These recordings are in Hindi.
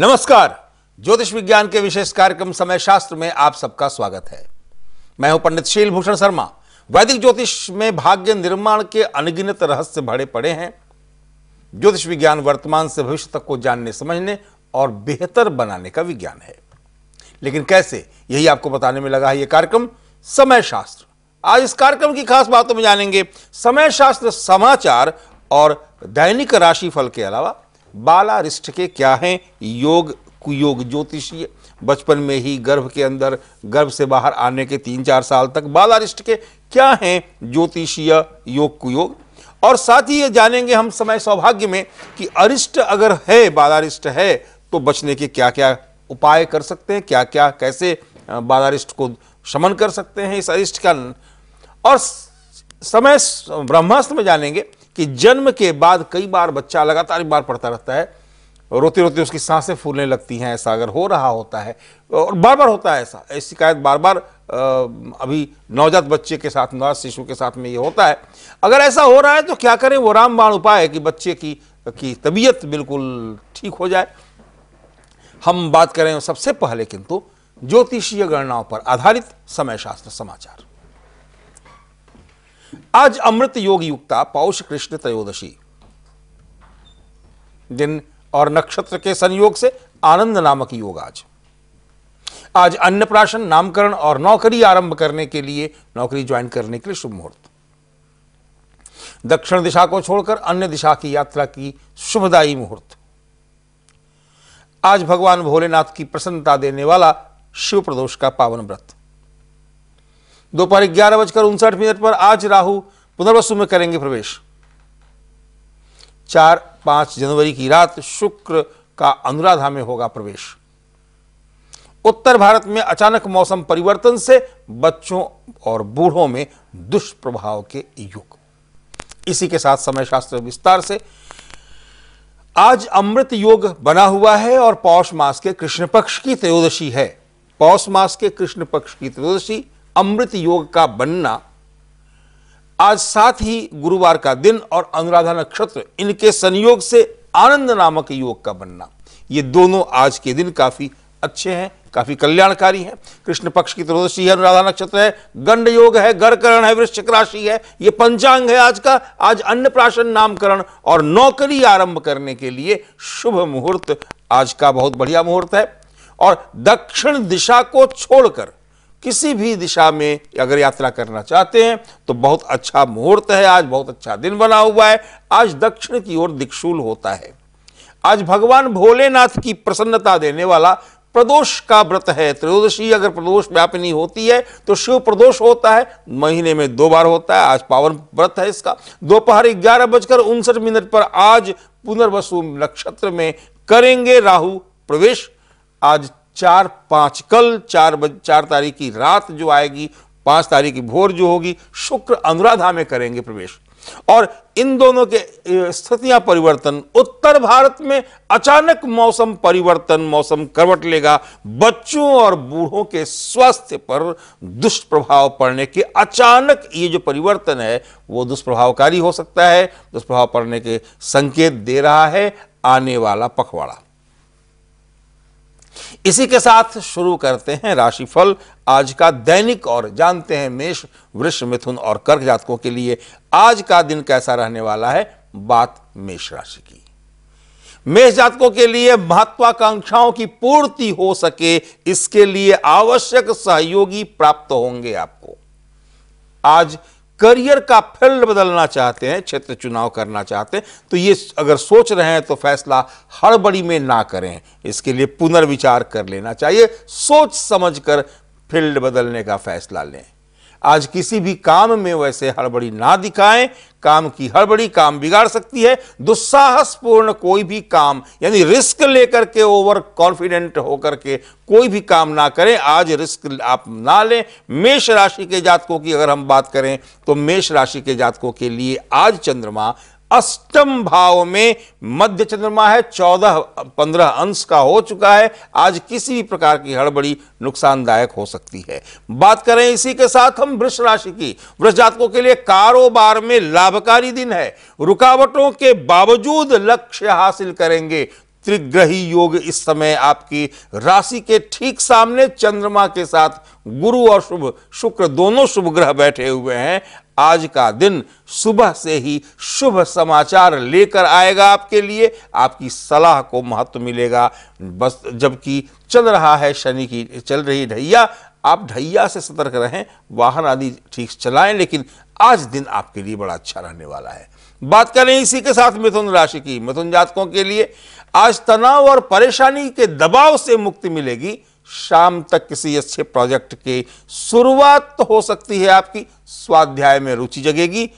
नमस्कार ज्योतिष विज्ञान के विशेष कार्यक्रम समय शास्त्र में आप सबका स्वागत है मैं हूं पंडित शील भूषण शर्मा वैदिक ज्योतिष में भाग्य निर्माण के अनगिनत रहस्य भरे पड़े हैं ज्योतिष विज्ञान वर्तमान से भविष्य तक को जानने समझने और बेहतर बनाने का विज्ञान है लेकिन कैसे यही आपको बताने में लगा है यह कार्यक्रम समय शास्त्र आज इस कार्यक्रम की खास बातों में जानेंगे समय शास्त्र समाचार और दैनिक राशिफल के अलावा बालारिष्ट के क्या हैं योग कुयोग ज्योतिषीय बचपन में ही गर्भ के अंदर गर्भ से बाहर आने के तीन चार साल तक बालारिष्ट के क्या हैं ज्योतिषीय योग कुयोग और साथ ही ये जानेंगे हम समय सौभाग्य में कि अरिष्ट अगर है बालारिष्ट है तो बचने के क्या क्या उपाय कर सकते हैं क्या क्या कैसे बालारिष्ट को शमन कर सकते हैं इस अरिष्ट का और समय ब्रह्मास्त्र में जानेंगे कि जन्म के बाद कई बार बच्चा लगातार बीमार पड़ता रहता है रोते रोते उसकी सांसें फूलने लगती हैं ऐसा अगर हो रहा होता है और बार बार होता है ऐसा ऐसी शिकायत बार बार अभी नवजात बच्चे के साथ नवजात शिशु के साथ में ये होता है अगर ऐसा हो रहा है तो क्या करें वो रामबाण उपाय है कि बच्चे की की तबीयत बिल्कुल ठीक हो जाए हम बात करें सबसे पहले किंतु ज्योतिषीय गणनाओं पर आधारित समय शास्त्र समाचार आज अमृत योग युक्ता पौष कृष्ण त्रयोदशी दिन और नक्षत्र के संयोग से आनंद नामक योग आज आज अन्न प्राशन नामकरण और नौकरी आरंभ करने के लिए नौकरी ज्वाइन करने के लिए शुभ मुहूर्त दक्षिण दिशा को छोड़कर अन्य दिशा की यात्रा की शुभदायी मुहूर्त आज भगवान भोलेनाथ की प्रसन्नता देने वाला शिव प्रदोष का पावन व्रत दोपहर ग्यारह बजकर उनसठ मिनट पर आज राहु पुनर्वसु में करेंगे प्रवेश चार पांच जनवरी की रात शुक्र का अनुराधा में होगा प्रवेश उत्तर भारत में अचानक मौसम परिवर्तन से बच्चों और बूढ़ों में दुष्प्रभाव के युग इसी के साथ समय शास्त्र विस्तार से आज अमृत योग बना हुआ है और पौष मास के कृष्ण पक्ष की त्रयोदशी है पौष मास के कृष्ण पक्ष की त्रयोदशी अमृत योग का बनना आज साथ ही गुरुवार का दिन और अनुराधा नक्षत्र इनके संयोग से आनंद नामक योग का बनना ये दोनों आज के दिन काफी अच्छे हैं काफी कल्याणकारी है कृष्ण पक्ष की त्रोदशी है अनुराधा नक्षत्र है गंड योग है गर्करण है वृश्चिक राशि है ये पंचांग है आज का आज प्राशन नामकरण और नौकरी आरंभ करने के लिए शुभ मुहूर्त आज का बहुत बढ़िया मुहूर्त है और दक्षिण दिशा को छोड़कर किसी भी दिशा में अगर यात्रा करना चाहते हैं तो बहुत अच्छा मुहूर्त है आज बहुत अच्छा दिन बना हुआ है आज दक्षिण की ओर दिक्शूल होता है आज भगवान भोलेनाथ की प्रसन्नता देने वाला प्रदोष का व्रत है त्रयोदशी अगर प्रदोष व्यापनी होती है तो शिव प्रदोष होता है महीने में दो बार होता है आज पावन व्रत है इसका दोपहर ग्यारह बजकर उनसठ मिनट पर आज पुनर्वसु नक्षत्र में करेंगे राहु प्रवेश आज चार पाँच कल चार बज चार तारीख की रात जो आएगी पाँच तारीख की भोर जो होगी शुक्र अनुराधा में करेंगे प्रवेश और इन दोनों के स्थितियां परिवर्तन उत्तर भारत में अचानक मौसम परिवर्तन मौसम करवट लेगा बच्चों और बूढ़ों के स्वास्थ्य पर दुष्प्रभाव पड़ने के अचानक ये जो परिवर्तन है वो दुष्प्रभावकारी हो सकता है दुष्प्रभाव पड़ने के संकेत दे रहा है आने वाला पखवाड़ा इसी के साथ शुरू करते हैं राशिफल आज का दैनिक और जानते हैं मेष वृक्ष मिथुन और कर्क जातकों के लिए आज का दिन कैसा रहने वाला है बात मेष राशि की मेष जातकों के लिए महत्वाकांक्षाओं की पूर्ति हो सके इसके लिए आवश्यक सहयोगी प्राप्त होंगे आपको आज करियर का फील्ड बदलना चाहते हैं क्षेत्र चुनाव करना चाहते हैं तो ये अगर सोच रहे हैं तो फैसला हड़बड़ी में ना करें इसके लिए पुनर्विचार कर लेना चाहिए सोच समझकर फील्ड बदलने का फैसला लें आज किसी भी काम में वैसे हड़बड़ी ना दिखाएं काम की हड़बड़ी काम बिगाड़ सकती है दुस्साहसपूर्ण कोई भी काम यानी रिस्क लेकर के ओवर कॉन्फिडेंट होकर के कोई भी काम ना करें आज रिस्क आप ना लें मेष राशि के जातकों की अगर हम बात करें तो मेष राशि के जातकों के लिए आज चंद्रमा अष्टम भाव में मध्य चंद्रमा है चौदह पंद्रह अंश का हो चुका है आज किसी भी प्रकार की हड़बड़ी नुकसानदायक हो सकती है बात करें इसी के साथ हम वृक्ष राशि की वृक्ष जातकों के लिए कारोबार में लाभकारी दिन है रुकावटों के बावजूद लक्ष्य हासिल करेंगे त्रिग्रही योग इस समय आपकी राशि के ठीक सामने चंद्रमा के साथ गुरु और शुभ शुक्र दोनों शुभ ग्रह बैठे हुए हैं आज का दिन सुबह से ही शुभ समाचार लेकर आएगा आपके लिए आपकी सलाह को महत्व मिलेगा बस जबकि चल रहा है शनि की चल रही ढैया आप ढैया से सतर्क रहें वाहन आदि ठीक चलाएं लेकिन आज दिन आपके लिए बड़ा अच्छा रहने वाला है बात करें इसी के साथ मिथुन राशि की मिथुन जातकों के लिए आज तनाव और परेशानी के दबाव से मुक्ति मिलेगी शाम तक किसी अच्छे प्रोजेक्ट के शुरुआत तो हो सकती है आपकी स्वाध्याय में रुचि जगेगी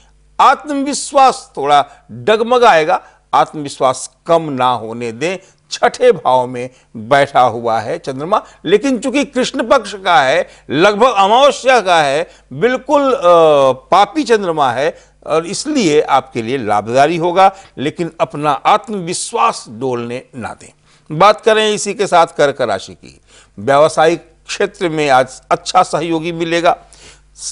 आत्मविश्वास थोड़ा डगमगाएगा आत्मविश्वास कम ना होने दें छठे भाव में बैठा हुआ है चंद्रमा लेकिन चूंकि कृष्ण पक्ष का है लगभग अमावस्या का है बिल्कुल पापी चंद्रमा है और इसलिए आपके लिए लाभदारी होगा लेकिन अपना आत्मविश्वास डोलने ना दें बात करें इसी के साथ कर्क राशि की व्यावसायिक क्षेत्र में आज अच्छा सहयोगी मिलेगा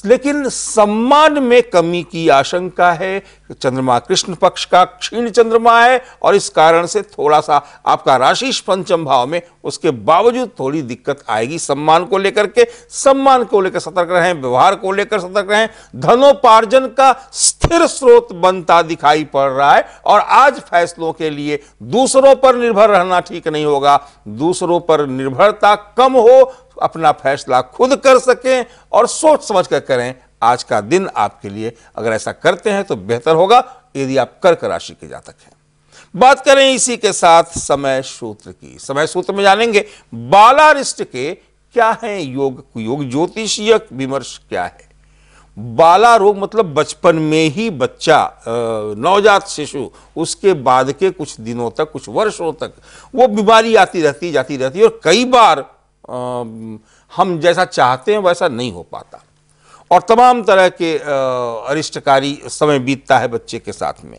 लेकिन सम्मान में कमी की आशंका है चंद्रमा कृष्ण पक्ष का क्षीण चंद्रमा है और इस कारण से थोड़ा सा आपका राशि पंचम भाव में उसके बावजूद थोड़ी दिक्कत आएगी सम्मान को लेकर के सम्मान को लेकर सतर्क रहें व्यवहार को लेकर सतर्क रहें धनोपार्जन का स्थिर स्रोत बनता दिखाई पड़ रहा है और आज फैसलों के लिए दूसरों पर निर्भर रहना ठीक नहीं होगा दूसरों पर निर्भरता कम हो अपना फैसला खुद कर सकें और सोच समझ कर करें आज का दिन आपके लिए अगर ऐसा करते हैं तो बेहतर होगा यदि आप कर्क राशि के जातक हैं बात करें इसी के साथ समय सूत्र की समय सूत्र में जानेंगे बालारिष्ट के क्या है योग योग ज्योतिषीय विमर्श क्या है बाला रोग मतलब बचपन में ही बच्चा नवजात शिशु उसके बाद के कुछ दिनों तक कुछ वर्षों तक वो बीमारी आती रहती जाती रहती है और कई बार हम जैसा चाहते हैं वैसा नहीं हो पाता और तमाम तरह के अरिष्टकारी समय बीतता है बच्चे के साथ में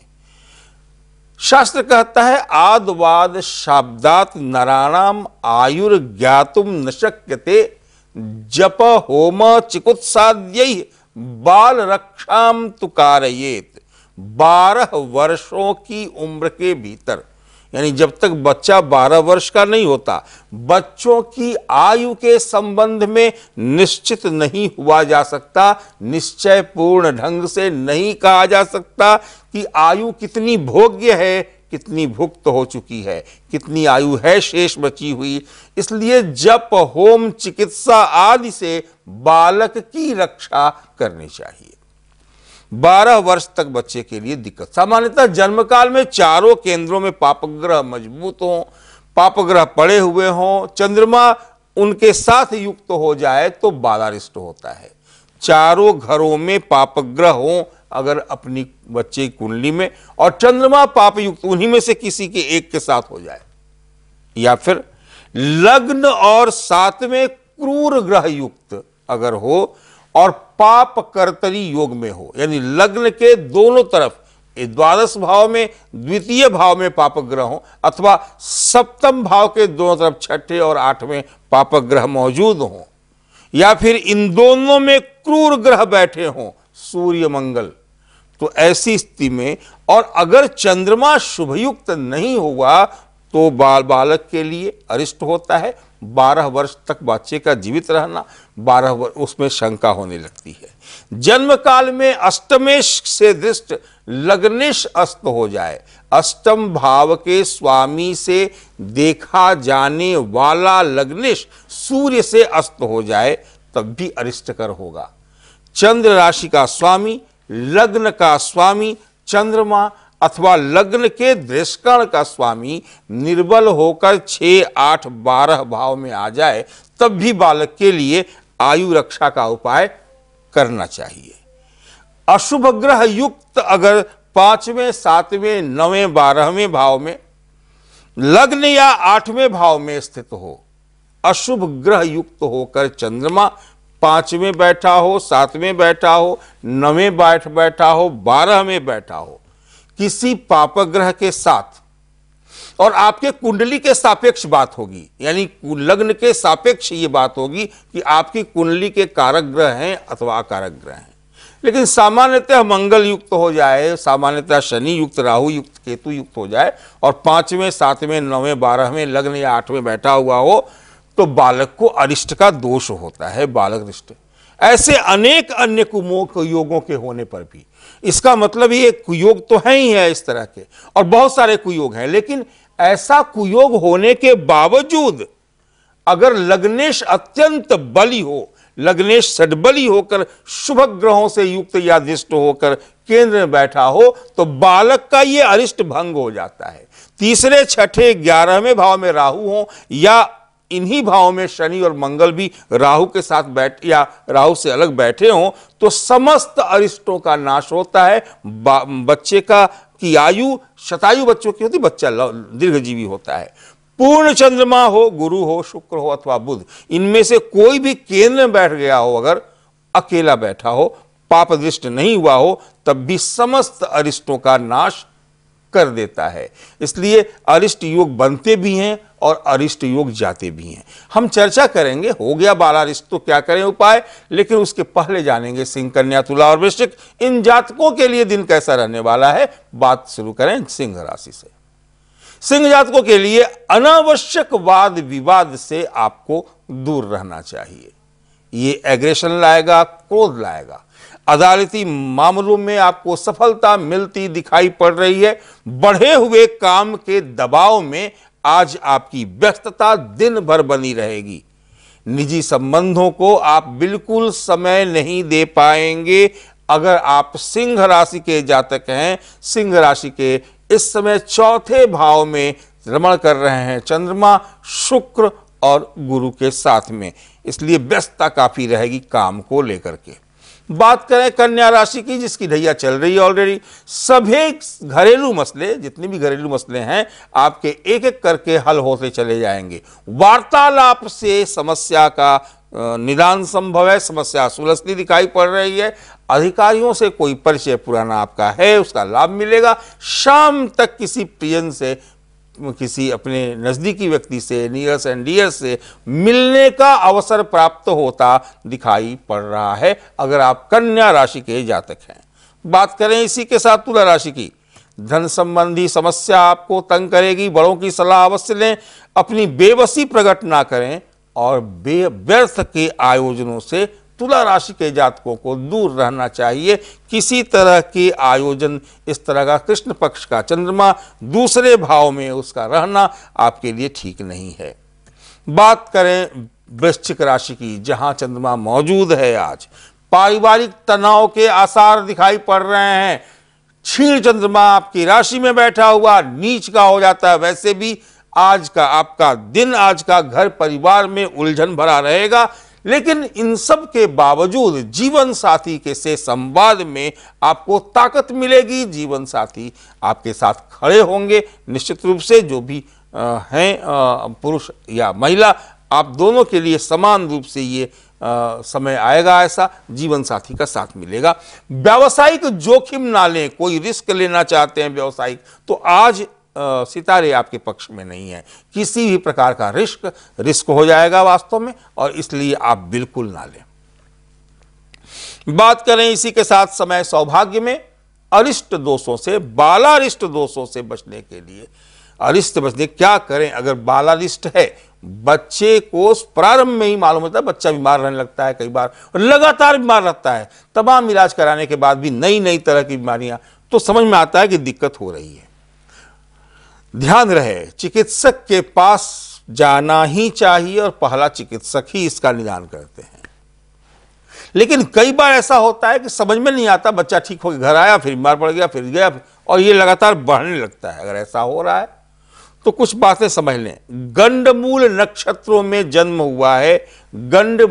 शास्त्र कहता है आदवाद शाब्दात नराणाम आयुर्ज्ञातुम ज्ञातुम न शक्यते जप होम चिकुत्साद्य बाल रक्षाम तुकारयेत बारह वर्षों की उम्र के भीतर यानी जब तक बच्चा 12 वर्ष का नहीं होता बच्चों की आयु के संबंध में निश्चित नहीं हुआ जा सकता निश्चय पूर्ण ढंग से नहीं कहा जा सकता कि आयु कितनी भोग्य है कितनी भुक्त हो चुकी है कितनी आयु है शेष बची हुई इसलिए जप होम चिकित्सा आदि से बालक की रक्षा करनी चाहिए बारह वर्ष तक बच्चे के लिए दिक्कत सामान्यतः जन्मकाल में चारों केंद्रों में पापग्रह मजबूत हों पापग्रह पड़े हुए हों चंद्रमा उनके साथ युक्त तो हो जाए तो बाधारिष्ट होता है चारों घरों में पापग्रह हों अगर अपनी बच्चे कुंडली में और चंद्रमा पाप युक्त उन्हीं में से किसी के एक के साथ हो जाए या फिर लग्न और साथ में क्रूर ग्रह युक्त अगर हो और पाप कर्तरी योग में हो यानी लग्न के दोनों तरफ द्वादश भाव में द्वितीय भाव में पाप ग्रह हो अथवा सप्तम भाव के दोनों तरफ छठे और आठवें पाप ग्रह मौजूद हो या फिर इन दोनों में क्रूर ग्रह बैठे हो सूर्य मंगल तो ऐसी स्थिति में और अगर चंद्रमा शुभयुक्त नहीं होगा तो बाल बालक के लिए अरिष्ट होता है बारह वर्ष तक बच्चे का जीवित रहना बारह वर्ष उसमें शंका होने लगती है जन्म काल में अष्टमेश से दृष्ट लग्नेश अस्त हो जाए अष्टम भाव के स्वामी से देखा जाने वाला लग्नेश सूर्य से अस्त हो जाए तब भी अरिष्टकर होगा चंद्र राशि का स्वामी लग्न का स्वामी चंद्रमा अथवा लग्न के दृष्कण का स्वामी निर्बल होकर छः आठ बारह भाव में आ जाए तब भी बालक के लिए आयु रक्षा का उपाय करना चाहिए अशुभ ग्रह युक्त अगर पांचवें सातवें नवें बारहवें भाव में लग्न या आठवें भाव में स्थित हो अशुभ ग्रह युक्त होकर चंद्रमा पांचवें बैठा हो सातवें बैठा हो नवें बैठ बैठा हो बारहवें बैठा हो किसी पापग्रह के साथ और आपके कुंडली के सापेक्ष बात होगी यानी लग्न के सापेक्ष ये बात होगी कि आपकी कुंडली के कारक ग्रह हैं अथवा अकारक ग्रह हैं लेकिन सामान्यतः मंगल युक्त हो जाए सामान्यतः शनि युक्त राहु युक्त केतु युक्त हो जाए और पांचवें सातवें नौवें बारहवें लग्न या आठवें बैठा हुआ हो तो बालक को अरिष्ट का दोष होता है बालक रिष्ट ऐसे अनेक अन्य कुमोक योगों के होने पर भी इसका मतलब ये कुयोग तो है ही है इस तरह के और बहुत सारे कुयोग हैं लेकिन ऐसा कुयोग होने के बावजूद अगर लग्नेश अत्यंत बली हो लग्नेश सडबली होकर शुभ ग्रहों से युक्त या दिष्ट होकर केंद्र में बैठा हो तो बालक का ये अरिष्ट भंग हो जाता है तीसरे छठे ग्यारहवें भाव में राहु हो या इन्हीं भावों में शनि और मंगल भी राहु के साथ बैठ या राहु से अलग बैठे हों तो समस्त अरिष्टों का नाश होता है बच्चे का की आयु शतायु बच्चों की होती बच्चा दीर्घजीवी होता है पूर्ण चंद्रमा हो गुरु हो शुक्र हो अथवा बुध इनमें से कोई भी केंद्र में बैठ गया हो अगर अकेला बैठा हो पाप दृष्ट नहीं हुआ हो तब भी समस्त अरिष्टों का नाश कर देता है इसलिए अरिष्ट योग बनते भी हैं और अरिष्ट योग जाते भी हैं हम चर्चा करेंगे हो गया बालारिष्ट तो क्या करें उपाय लेकिन उसके पहले जानेंगे सिंह कन्या तुला और वृश्चिक इन जातकों के लिए दिन कैसा रहने वाला है बात शुरू करें सिंह राशि से सिंह जातकों के लिए अनावश्यक वाद विवाद से आपको दूर रहना चाहिए ये एग्रेशन लाएगा क्रोध लाएगा अदालती मामलों में आपको सफलता मिलती दिखाई पड़ रही है बढ़े हुए काम के दबाव में आज आपकी व्यस्तता दिन भर बनी रहेगी निजी संबंधों को आप बिल्कुल समय नहीं दे पाएंगे अगर आप सिंह राशि के जातक हैं सिंह राशि के इस समय चौथे भाव में भ्रमण कर रहे हैं चंद्रमा शुक्र और गुरु के साथ में इसलिए व्यस्तता काफ़ी रहेगी काम को लेकर के बात करें कन्या राशि की जिसकी ढैया चल रही है ऑलरेडी सभी घरेलू मसले जितने भी घरेलू मसले हैं आपके एक एक करके हल होते चले जाएंगे वार्तालाप से समस्या का निदान संभव है समस्या सुलझती दिखाई पड़ रही है अधिकारियों से कोई परिचय पुराना आपका है उसका लाभ मिलेगा शाम तक किसी प्रियन से किसी अपने नज़दीकी व्यक्ति से नियर्स एंड डियर्स से मिलने का अवसर प्राप्त होता दिखाई पड़ रहा है अगर आप कन्या राशि के जातक हैं बात करें इसी के साथ तुला राशि की धन संबंधी समस्या आपको तंग करेगी बड़ों की सलाह अवश्य लें अपनी बेबसी प्रकट ना करें और बे व्यर्थ के आयोजनों से तुला राशि के जातकों को दूर रहना चाहिए किसी तरह के आयोजन इस तरह का कृष्ण पक्ष का चंद्रमा दूसरे भाव में उसका रहना आपके लिए ठीक नहीं है बात करें वृश्चिक राशि की जहां चंद्रमा मौजूद है आज पारिवारिक तनाव के आसार दिखाई पड़ रहे हैं क्षीण चंद्रमा आपकी राशि में बैठा हुआ नीच का हो जाता है वैसे भी आज का आपका दिन आज का घर परिवार में उलझन भरा रहेगा लेकिन इन सब के बावजूद जीवन साथी के से संवाद में आपको ताकत मिलेगी जीवन साथी आपके साथ खड़े होंगे निश्चित रूप से जो भी हैं पुरुष या महिला आप दोनों के लिए समान रूप से ये आ, समय आएगा ऐसा जीवन साथी का साथ मिलेगा व्यावसायिक जोखिम ना लें कोई रिस्क लेना चाहते हैं व्यावसायिक तो आज सितारे आपके पक्ष में नहीं है किसी भी प्रकार का रिस्क रिस्क हो जाएगा वास्तव में और इसलिए आप बिल्कुल ना लें बात करें इसी के साथ समय सौभाग्य में अरिष्ट दोषों से बालारिष्ट दोषों से बचने के लिए अरिष्ट बचने क्या करें अगर बालारिष्ट है बच्चे को प्रारंभ में ही मालूम होता है बच्चा बीमार रहने लगता है कई बार और लगातार बीमार रहता है तमाम इलाज कराने के बाद भी नई नई तरह की बीमारियां तो समझ में आता है कि दिक्कत हो रही है ध्यान रहे चिकित्सक के पास जाना ही चाहिए और पहला चिकित्सक ही इसका निदान करते हैं लेकिन कई बार ऐसा होता है कि समझ में नहीं आता बच्चा ठीक हो गया घर आया फिर बीमार पड़ गया फिर गया और ये लगातार बढ़ने लगता है अगर ऐसा हो रहा है तो कुछ बातें समझ लें गंडमूल नक्षत्रों में जन्म हुआ है गंड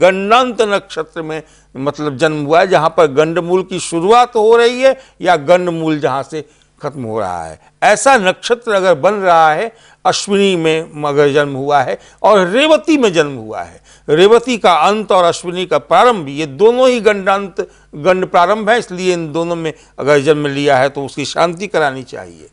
गंडांत नक्षत्र में मतलब जन्म हुआ है जहां पर गंडमूल की शुरुआत हो रही है या गंडमूल जहां से खत्म हो रहा है ऐसा नक्षत्र अगर बन रहा है अश्विनी में मगर जन्म हुआ है और रेवती में जन्म हुआ है रेवती का अंत और अश्विनी का प्रारंभ ये दोनों ही गंडांत गंड प्रारंभ है इसलिए इन दोनों में अगर जन्म लिया है तो उसकी शांति करानी चाहिए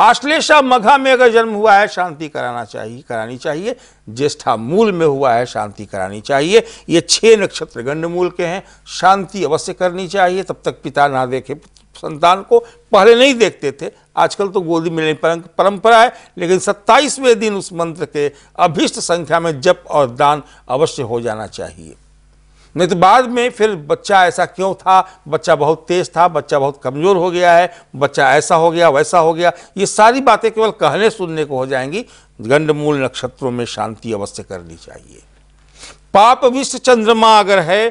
आश्लेषा मघा में अगर जन्म हुआ है शांति कराना चाहिए करानी चाहिए ज्येष्ठा मूल में हुआ है शांति करानी चाहिए ये छह नक्षत्र गंड मूल के हैं शांति अवश्य करनी चाहिए तब तक पिता ना देखे पुत्र संतान को पहले नहीं देखते थे आजकल तो गोदी मिलने परंपरा है लेकिन सत्ताईसवें दिन उस मंत्र के अभिष्ट संख्या में जप और दान अवश्य हो जाना चाहिए नहीं तो बाद में फिर बच्चा ऐसा क्यों था बच्चा बहुत तेज था बच्चा बहुत कमज़ोर हो गया है बच्चा ऐसा हो गया वैसा हो गया ये सारी बातें केवल कहने सुनने को हो जाएंगी गंडमूल नक्षत्रों में शांति अवश्य करनी चाहिए पाप विष्ट चंद्रमा अगर है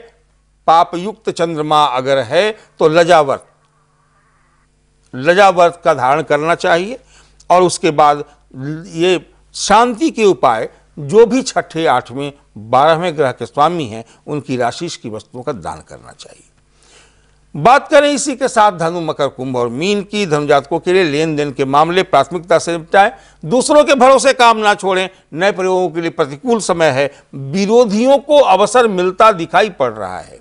पापयुक्त चंद्रमा अगर है तो लजावर्त लजा का धारण करना चाहिए और उसके बाद ये शांति के उपाय जो भी छठे आठवें बारहवें ग्रह के स्वामी हैं उनकी राशिश की वस्तुओं का दान करना चाहिए बात करें इसी के साथ धनु मकर कुंभ और मीन की धनुजातकों के लिए लेन देन के मामले प्राथमिकता से निपटाएं दूसरों के भरोसे काम ना छोड़ें नए प्रयोगों के लिए प्रतिकूल समय है विरोधियों को अवसर मिलता दिखाई पड़ रहा है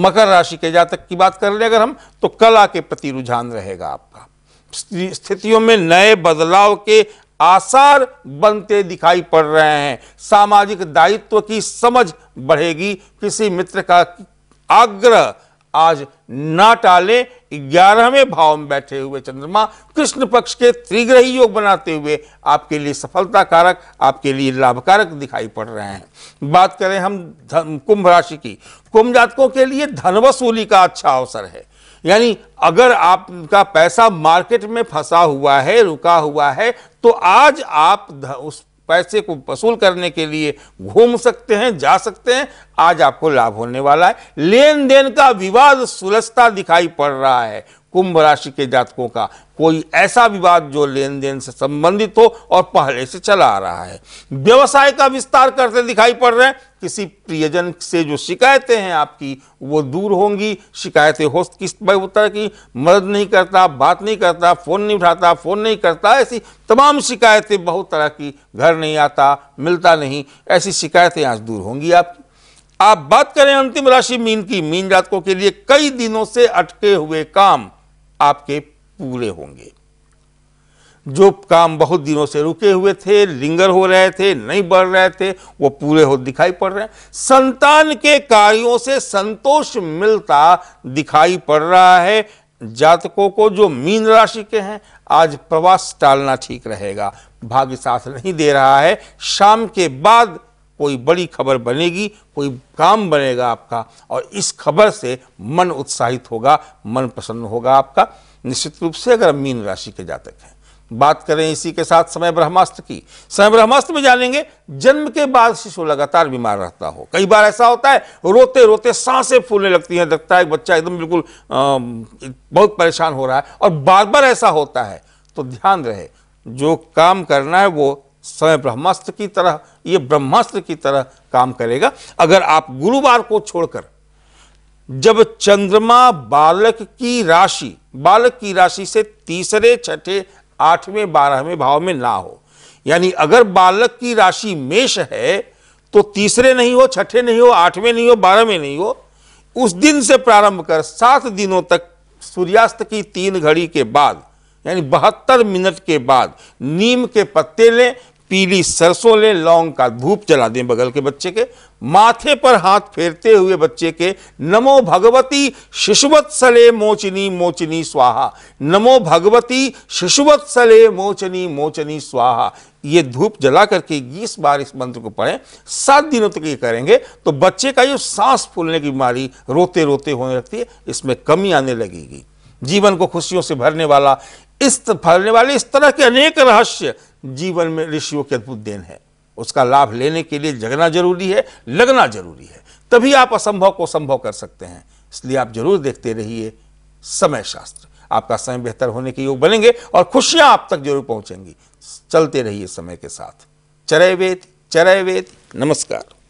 मकर राशि के जातक की बात कर ले अगर हम तो कला के प्रति रुझान रहेगा आपका स्थितियों में नए बदलाव के आसार बनते दिखाई पड़ रहे हैं सामाजिक दायित्व की समझ बढ़ेगी किसी मित्र का आग्रह आज ना टालें ग्यारहवें भाव में बैठे हुए चंद्रमा कृष्ण पक्ष के त्रिग्रही योग बनाते हुए आपके लिए सफलता कारक आपके लिए लाभकारक दिखाई पड़ रहे हैं बात करें हम कुंभ राशि की कुंभ जातकों के लिए धन वसूली का अच्छा अवसर है यानी अगर आपका पैसा मार्केट में फंसा हुआ है रुका हुआ है तो आज आप उस पैसे को वसूल करने के लिए घूम सकते हैं जा सकते हैं आज आपको लाभ होने वाला है लेन देन का विवाद सुलझता दिखाई पड़ रहा है कुंभ राशि के जातकों का कोई ऐसा विवाद जो लेन देन से संबंधित हो और पहले से चला आ रहा है व्यवसाय का विस्तार करते दिखाई पड़ रहे हैं किसी प्रियजन से जो शिकायतें हैं आपकी वो दूर होंगी शिकायतें हो किस तरह की मदद नहीं करता बात नहीं करता फ़ोन नहीं उठाता फ़ोन नहीं करता ऐसी तमाम शिकायतें बहुत तरह की घर नहीं आता मिलता नहीं ऐसी शिकायतें आज दूर होंगी आपकी आप बात करें अंतिम राशि मीन की मीन जातकों के लिए कई दिनों से अटके हुए काम आपके पूरे होंगे जो काम बहुत दिनों से रुके हुए थे लिंगर हो रहे थे नहीं बढ़ रहे थे वो पूरे हो दिखाई पड़ रहे हैं संतान के कार्यों से संतोष मिलता दिखाई पड़ रहा है जातकों को जो मीन राशि के हैं आज प्रवास टालना ठीक रहेगा भाग्य साथ नहीं दे रहा है शाम के बाद कोई बड़ी खबर बनेगी कोई काम बनेगा आपका और इस खबर से मन उत्साहित होगा मन प्रसन्न होगा आपका निश्चित रूप से अगर मीन राशि के जातक हैं बात करें इसी के साथ समय ब्रह्मास्त्र की समय ब्रह्मास्त्र में जानेंगे जन्म के बाद शिशु लगातार बीमार रहता हो कई बार ऐसा होता है रोते रोते सांसें फूलने लगती हैं लगता है बच्चा एकदम बिल्कुल बहुत परेशान हो रहा है और बार बार ऐसा होता है तो ध्यान रहे जो काम करना है वो स्वयं ब्रह्मास्त्र की तरह ये ब्रह्मास्त्र की तरह काम करेगा अगर आप गुरुवार को छोड़कर जब चंद्रमा बालक की राशि बालक की राशि से तीसरे छठे आठवें बारहवें भाव में ना हो यानी अगर बालक की राशि मेष है तो तीसरे नहीं हो छठे नहीं हो आठवें नहीं हो बारहवें नहीं हो उस दिन से प्रारंभ कर सात दिनों तक सूर्यास्त की तीन घड़ी के बाद यानी बहत्तर मिनट के बाद नीम के पत्ते लें पीली सरसों लें लौंग का धूप जला दें बगल के बच्चे के माथे पर हाथ फेरते हुए बच्चे के नमो भगवती शिशुवत सले मोचनी मोचनी स्वाहा नमो भगवती शिशुवत सले मोचनी मोचनी स्वाहा ये धूप जला करके इस बार इस मंत्र को पढ़ें सात दिनों तक ये करेंगे तो बच्चे का ये सांस फूलने की बीमारी रोते रोते होने लगती है इसमें कमी आने लगेगी जीवन को खुशियों से भरने वाला इस फैलने वाले इस तरह के अनेक रहस्य जीवन में ऋषियों के अद्भुत देन है उसका लाभ लेने के लिए जगना जरूरी है लगना जरूरी है तभी आप असंभव को संभव कर सकते हैं इसलिए आप जरूर देखते रहिए समय शास्त्र आपका समय बेहतर होने के योग बनेंगे और खुशियां आप तक जरूर पहुंचेंगी चलते रहिए समय के साथ चरय वेद चरय वेद नमस्कार